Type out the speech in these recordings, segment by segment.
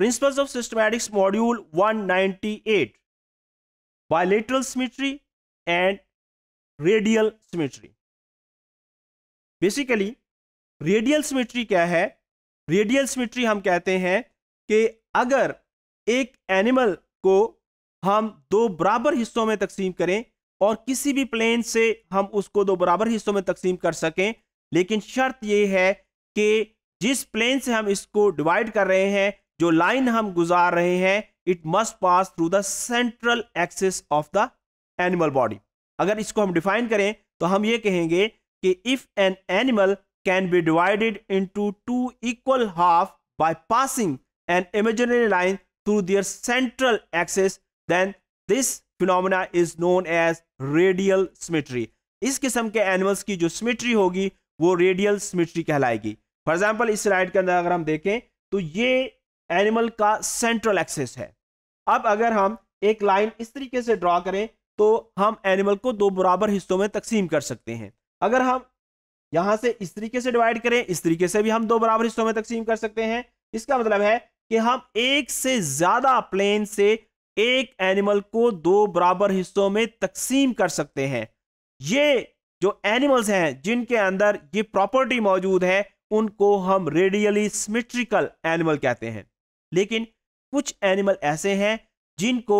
Principles of Systematics Module 198 bilateral symmetry and radial Symmetry basically radial symmetry क्या है radial symmetry हम कहते हैं कि अगर एक एनिमल को हम दो बराबर हिस्सों में तकसीम करें और किसी भी प्लेन से हम उसको दो बराबर हिस्सों में तकसीम कर सकें लेकिन शर्त यह है कि जिस प्लेन से हम इसको डिवाइड कर रहे हैं जो लाइन हम गुजार रहे हैं it must pass through the central axis of the animal body अगर इसको हम डिफाइन करें तो हम ये कहेंगे कि if an animal can be divided into two equal half by passing an imaginary line through their central axis then this phenomena is known as radial symmetry इस किस्म के एनिमल्स की जो सिमेट्री होगी वो रेडियल सिमेट्री कहलाएगी for example इस slide के अंदर अगर हम देखें तो ये एनिमल का सेंट्रल एक्सेस है अब अगर हम एक लाइन इस तरीके से ड्रॉ करें तो हम एनिमल को दो बराबर हिस्सों में तकसीम कर सकते हैं अगर हम यहां से इस तरीके से डिवाइड करें इस तरीके से भी हम दो बराबर हिस्सों में तकसीम कर सकते हैं इसका मतलब है कि हम एक से ज़्यादा प्लेन से एक एनिमल को दो बराबर हिस्सों में तकसीम कर सकते हैं ये जो एनिमल्स हैं जिनके अंदर ये प्रॉपर्टी मौजूद है उनको हम रेडियली सिमेट्रिकल एनिमल कहते हैं लेकिन कुछ एनिमल ऐसे हैं जिनको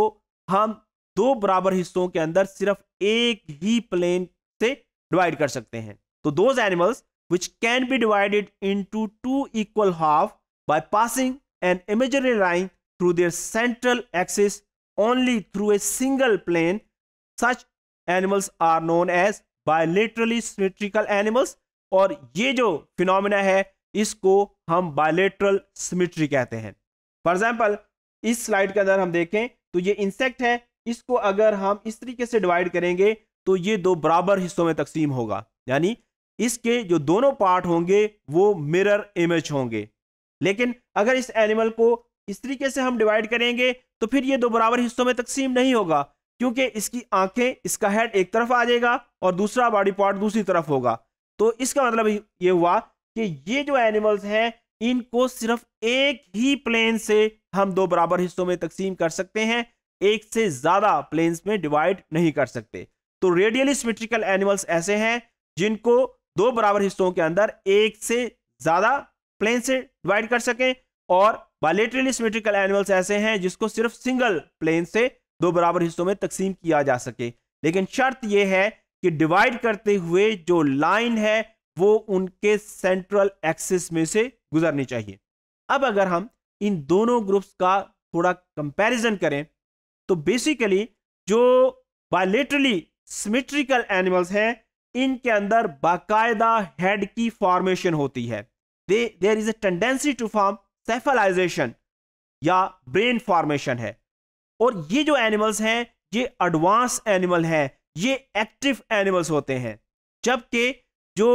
हम दो बराबर हिस्सों के अंदर सिर्फ एक ही प्लेन से डिवाइड कर सकते हैं तो those animals which can be divided in to two equal half by passing an imagery line through their central axis only through a single plane such animals are known as bilaterally symmetrical animals और ये जो phenomena है इसको हम bilateral symmetry कहते हैं for example इस slide के अंदर हम देखें तो ये इंसेक्ट है इसको अगर हम इस तरीके से डिवाइड करेंगे तो ये दो बराबर हिस्सों में तकसीम होगा यानी इसके जो दोनों पार्ट होंगे वो मिरर इमेज होंगे लेकिन अगर इस एनिमल को इस तरीके से हम डिवाइड करेंगे तो फिर ये दो बराबर हिस्सों में तकसीम नहीं होगा क्योंकि इसकी आंखें इसका हेड एक तरफ आ जाएगा और दूसरा बॉडी पार्ट दूसरी तरफ होगा तो इसका मतलब ये हुआ कि ये जो एनिमल्स हैं इनको सिर्फ एक ही प्लेन से हम दो बराबर हिस्सों में तकसीम कर सकते हैं एक से ज्यादा प्लेन्स में डिवाइड नहीं कर सकते तो रेडियली सिमेट्रिकल एनिमल्स ऐसे हैं जिनको दो बराबर हिस्सों के अंदर एक से ज्यादा प्लेन से डिवाइड कर सकें और बायोलेट्रली सिमेट्रिकल एनिमल्स ऐसे हैं जिसको सिर्फ सिंगल प्लेन से दो बराबर हिस्सों में तकसीम किया जा सके लेकिन शर्त यह है कि डिवाइड करते हुए जो लाइन है वो उनके सेंट्रल एक्सिस में से गुजरनी चाहिए अब अगर हम इन दोनों ग्रुप्स का थोड़ा कंपैरिजन करें तो बेसिकली जो बायोलिटरली सिमेट्रिकल एनिमल्स हैं इनके अंदर बाकायदा हेड की फॉर्मेशन होती है they there is a tendency to form cephalization या ब्रेन फॉर्मेशन है और ये जो एनिमल्स हैं ये एडवांस एनिमल हैं ये एक्टिव एनिमल्स होते हैं जबकि जो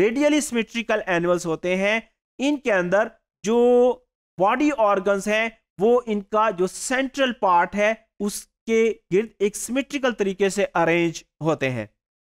रेडियली सिमेट्रिकल एनिमल्स होते हैं इनके अंदर जो बॉडी ऑर्गन्स हैं वो इनका जो सेंट्रल पार्ट है उसके गिर्द एक सिमेट्रिकल तरीके से अरेंज होते हैं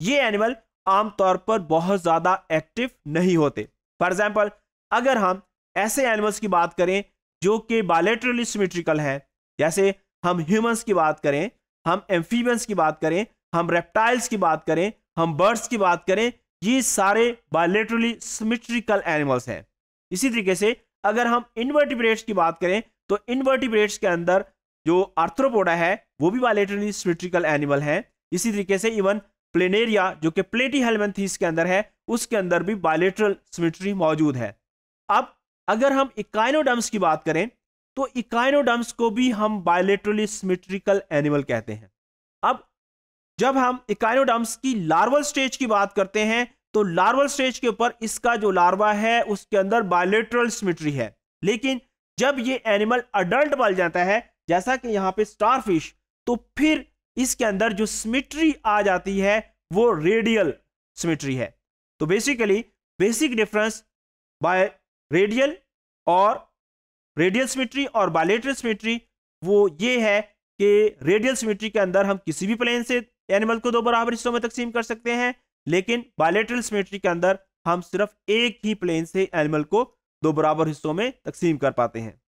ये एनिमल आमतौर पर बहुत ज़्यादा एक्टिव नहीं होते फॉर एग्जाम्पल अगर हम ऐसे एनिमल्स की बात करें जो कि बायोलेट्रली सिमेट्रिकल हैं जैसे हम ह्यूमंस की बात करें हम एम्फीबियंस की बात करें हम रेप्टाइल्स की बात करें हम बर्ड्स की बात करें ये सारे बायोलेट्रली सिमेट्रिकल एनिमल्स हैं इसी तरीके से अगर हम इनवर्टिब्रेट्स की बात करें तो इनवर्टिब्रेट्स के अंदर जो आर्थ्रोपोडा है वो भी बायोलेटरली सिमेट्रिकल एनिमल है इसी तरीके से इवन प्लेनेरिया जो कि प्लेटी हेलमेंथीस के अंदर है उसके अंदर भी बायोलेटरल सिमेट्री मौजूद है अब अगर हम इकाइनोडम्स की बात करें तो इकाइनोडम्स को भी हम बायोलेटरली सिमेट्रिकल एनिमल कहते हैं अब जब हम इकाइनोडम्स की लार्वल स्टेज की बात करते हैं तो लार्वल स्टेज के ऊपर इसका जो लार्वा है उसके अंदर बायोलेट्रल सिमिट्री है लेकिन जब ये एनिमल अडल्ट बन जाता है जैसा कि यहाँ पे स्टारफिश तो फिर इसके अंदर जो सिमिट्री आ जाती है वो रेडियल सिमिट्री है तो basically basic difference by radial और रेडियल सिमिट्री और बायोलेट्रल सिमिट्री वो ये है कि रेडियल सिमिट्री के अंदर हम किसी भी प्लेन से एनिमल को दो बराबर हिस्सों में तकसीम कर सकते हैं लेकिन बायोलेट्रल सिमेट्री के अंदर हम सिर्फ एक ही प्लेन से एनिमल को दो बराबर हिस्सों में तकसीम कर पाते हैं